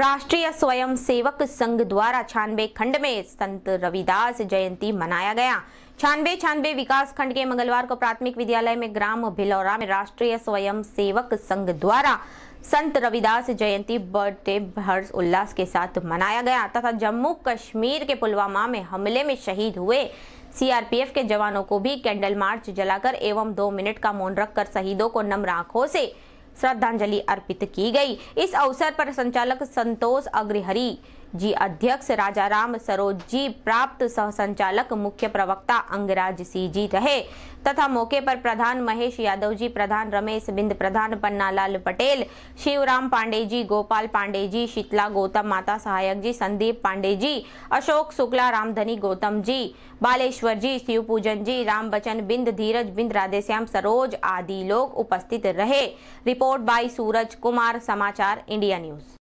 राष्ट्रीय स्वयं सेवक संघ द्वारा छानबे खंड में संत रविदास जयंती मनाया गया छानबे छानबे विकास खंड के मंगलवार को प्राथमिक विद्यालय में ग्राम भिलौरा में राष्ट्रीय स्वयं सेवक संघ द्वारा संत रविदास जयंती बर्थडे हर्ष उल्लास के साथ मनाया गया तथा जम्मू कश्मीर के पुलवामा में हमले में शहीद हुए सीआरपीएफ के जवानों को भी कैंडल मार्च जलाकर एवं दो मिनट का मौन रखकर शहीदों को नम्र आंखों से श्रद्धांजलि अर्पित की गई इस अवसर पर संचालक संतोष अग्रहरी जी अध्यक्ष राजा राम सरोज जी प्राप्त सह संचालक मुख्य प्रवक्ता अंगराज सी जी रहे तथा मौके पर प्रधान महेश यादव जी प्रधान रमेश बिंद प्रधान पन्नालाल पटेल शिवराम पांडे जी गोपाल पांडे जी शीतला गौतम माता सहायक जी संदीप पांडे जी अशोक शुक्ला रामधनी गौतम जी बालेश्वर जी शिव पूजन जी राम बचन बिंद धीरज बिंद राधेश्याम सरोज आदि लोग उपस्थित रहे रिपोर्ट बाई सूरज कुमार समाचार इंडिया न्यूज